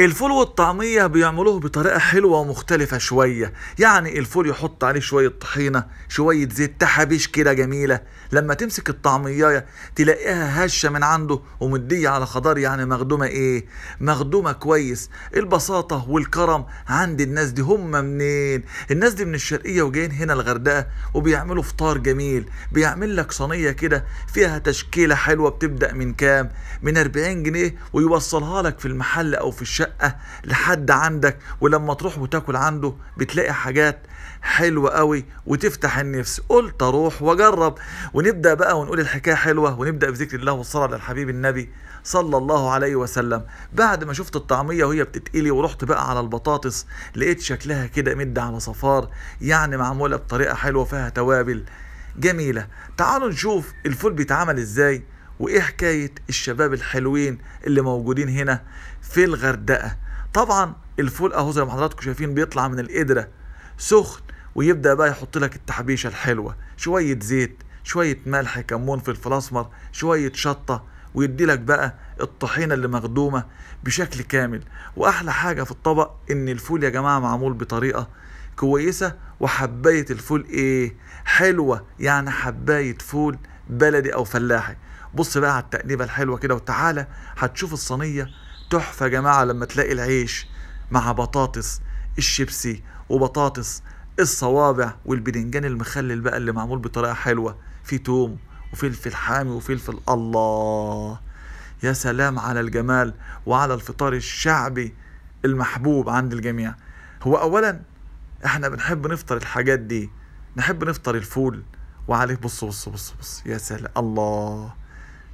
الفول والطعمية بيعملوه بطريقة حلوة ومختلفة شوية يعني الفول يحط عليه شوية طحينة شوية زيت تحابيش كده جميلة لما تمسك الطعمية تلاقيها هشة من عنده ومدية على خضار يعني مخدومة ايه مخدومة كويس البساطة والكرم عند الناس دي هم منين الناس دي من الشرقية وجايين هنا الغردقة وبيعملوا فطار جميل بيعمل لك صينية كده فيها تشكيلة حلوة بتبدأ من كام من 40 جنيه ويوصلها لك في المحل او في الشقة شقة لحد عندك ولما تروح وتاكل عنده بتلاقي حاجات حلوة قوي وتفتح النفس قلت اروح واجرب ونبدأ بقى ونقول الحكاية حلوة ونبدأ بذكر الله والصلاة على الحبيب النبي صلى الله عليه وسلم بعد ما شفت الطعمية وهي بتتقلي ورحت بقى على البطاطس لقيت شكلها كده مد على صفار يعني معمولة بطريقة حلوة فيها توابل جميلة تعالوا نشوف الفول بيتعمل ازاي وايه حكايه الشباب الحلوين اللي موجودين هنا في الغردقه طبعا الفول اهو زي ما حضراتكم شايفين بيطلع من القدره سخن ويبدا بقى يحط لك التحبيشه الحلوه شويه زيت شويه ملح كمون في الفلاسمر شويه شطه ويدي لك بقى الطحينه اللي مخدومه بشكل كامل واحلى حاجه في الطبق ان الفول يا جماعه معمول بطريقه كويسه وحبايه الفول ايه حلوه يعني حبايه فول بلدي او فلاحي بص بقى على التقليبه الحلوه كده وتعالى هتشوف الصينيه تحفه يا جماعه لما تلاقي العيش مع بطاطس الشيبسي وبطاطس الصوابع والبدنجان المخلل بقى اللي معمول بطريقه حلوه في توم وفلفل حامي وفلفل الله يا سلام على الجمال وعلى الفطار الشعبي المحبوب عند الجميع هو اولا احنا بنحب نفطر الحاجات دي نحب نفطر الفول وعليه بص بص بص بص يا سلام الله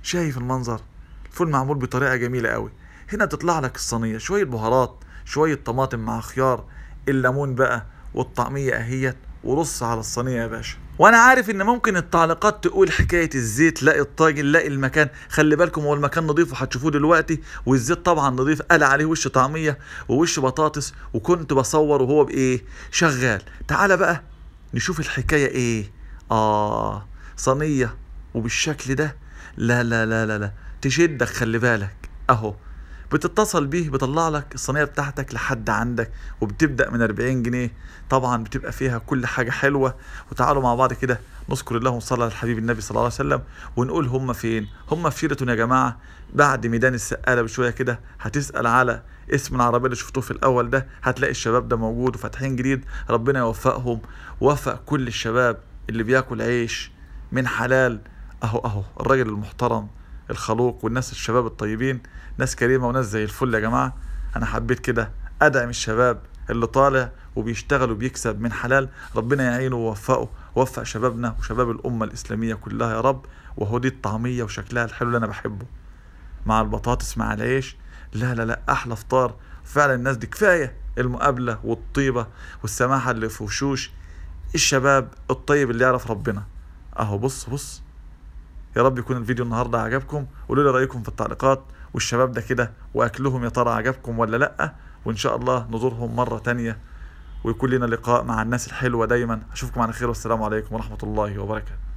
شايف المنظر الفول معمول بطريقه جميله قوي هنا تطلع لك الصينيه شويه بهارات شويه طماطم مع خيار الليمون بقى والطعميه اهيت ورص على الصينيه يا باشا وانا عارف ان ممكن التعليقات تقول حكايه الزيت لا الطاجن لا المكان خلي بالكم هو المكان نظيف وهتشوفوه دلوقتي والزيت طبعا نظيف قال عليه وش طعميه ووش بطاطس وكنت بصور وهو بايه شغال تعال بقى نشوف الحكايه ايه اه صينيه وبالشكل ده لا لا لا لا لا تشدك خلي بالك اهو بتتصل بيه بيطلع لك الصينيه بتاعتك لحد عندك وبتبدا من 40 جنيه طبعا بتبقى فيها كل حاجه حلوه وتعالوا مع بعض كده نذكر الله ونصلي على الحبيب النبي صلى الله عليه وسلم ونقول هم فين هم في شيرتون يا جماعه بعد ميدان السقاله بشويه كده هتسال على اسم العربيه اللي شفتوه في الاول ده هتلاقي الشباب ده موجود وفاتحين جديد ربنا يوفقهم ووفق كل الشباب اللي بياكل عيش من حلال اهو اهو الراجل المحترم الخلوق والناس الشباب الطيبين ناس كريمه وناس زي الفل يا جماعه انا حبيت كده ادعم الشباب اللي طالع وبيشتغل وبيكسب من حلال ربنا يعينه ويوفقه ووفق شبابنا وشباب الامه الاسلاميه كلها يا رب وهو دي الطعميه وشكلها الحلو اللي انا بحبه مع البطاطس مع العيش لا لا لا احلى فطار فعلا الناس دي كفايه المقابله والطيبه والسماحه اللي في وشوش الشباب الطيب اللي يعرف ربنا اهو بص بص يا رب يكون الفيديو النهارده عجبكم قولوا لي رايكم في التعليقات والشباب ده كده واكلهم يا ترى عجبكم ولا لا وان شاء الله نزورهم مره تانية ويكون لنا لقاء مع الناس الحلوه دايما اشوفكم على خير والسلام عليكم ورحمه الله وبركاته